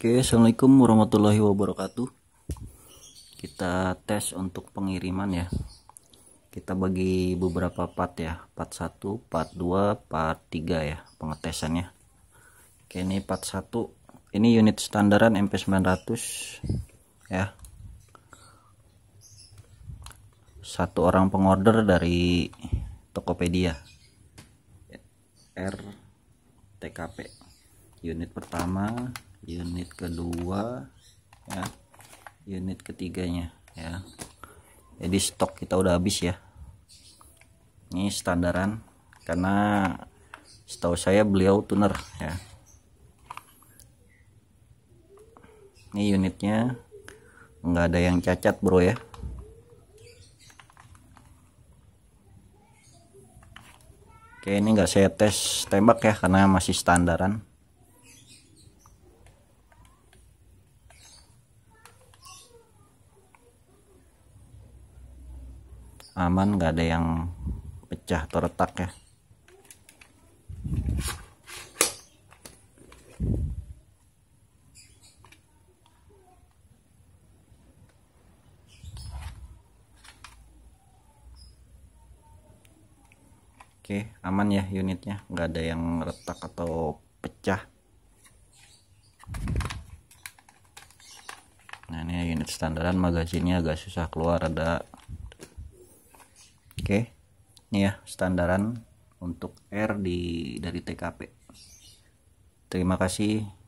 Oke, assalamualaikum warahmatullahi wabarakatuh. Kita tes untuk pengiriman ya. Kita bagi beberapa part ya, part 1, part 2, part 3 ya pengetesannya. Oke, ini part 1. Ini unit standaran MP900 ya. Satu orang pengorder dari Tokopedia. R TKP unit pertama unit kedua ya unit ketiganya ya jadi stok kita udah habis ya ini standaran karena setahu saya beliau tuner ya ini unitnya enggak ada yang cacat bro ya oke ini enggak saya tes tembak ya karena masih standaran aman nggak ada yang pecah atau retak ya Oke, aman ya unitnya, nggak ada yang retak atau pecah. Nah ini unit standaran, magazinnya agak susah keluar, ada oke okay. ini ya standaran untuk R di dari TKP terima kasih